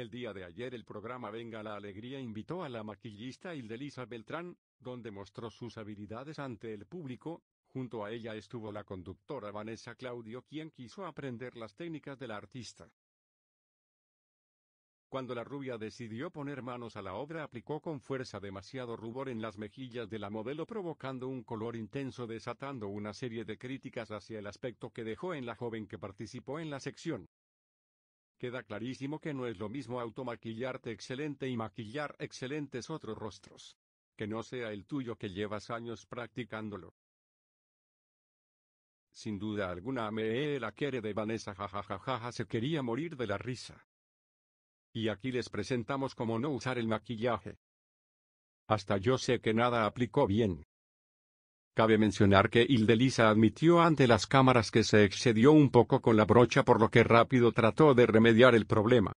El día de ayer el programa Venga la Alegría invitó a la maquillista Ildelisa Beltrán, donde mostró sus habilidades ante el público, junto a ella estuvo la conductora Vanessa Claudio quien quiso aprender las técnicas de la artista. Cuando la rubia decidió poner manos a la obra aplicó con fuerza demasiado rubor en las mejillas de la modelo provocando un color intenso desatando una serie de críticas hacia el aspecto que dejó en la joven que participó en la sección. Queda clarísimo que no es lo mismo automaquillarte excelente y maquillar excelentes otros rostros. Que no sea el tuyo que llevas años practicándolo. Sin duda alguna me la quiere de Vanessa jajajajaja se quería morir de la risa. Y aquí les presentamos cómo no usar el maquillaje. Hasta yo sé que nada aplicó bien. Cabe mencionar que Hildelisa admitió ante las cámaras que se excedió un poco con la brocha por lo que rápido trató de remediar el problema.